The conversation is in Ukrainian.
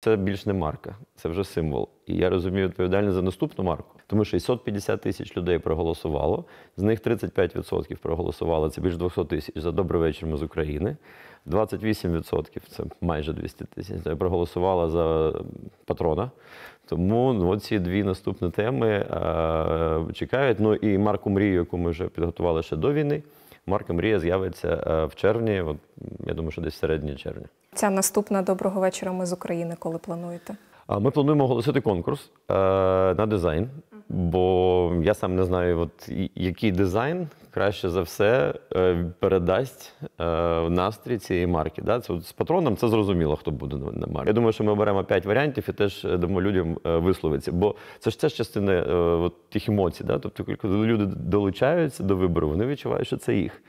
Це більш не марка, це вже символ. І я розумію відповідальність за наступну марку. Тому що 650 тисяч людей проголосувало. З них 35% проголосували. Це більш 200 тисяч за «Добрий вечір, ми з України. 28% це майже 200 тисяч. проголосувала за патрона. Тому ну, ці дві наступні теми е, чекають. Ну і марку мрію, яку ми вже підготували ще до війни. Марка Мрія з'явиться е, в червні. От, я думаю, що десь в середині червня. Ця наступна доброго вечора. Ми з України, коли плануєте. Ми плануємо оголосити конкурс е, на дизайн. Бо я сам не знаю, от який дизайн краще за все е, передасть е, настрій цієї марки. Да? Це от з патроном це зрозуміло, хто буде на марці. Я думаю, що ми беремо п'ять варіантів і теж е, дамо людям висловитися. Бо це ж теж частина от, тих емоцій. Да? Тобто, коли люди долучаються до вибору, вони відчувають, що це їх.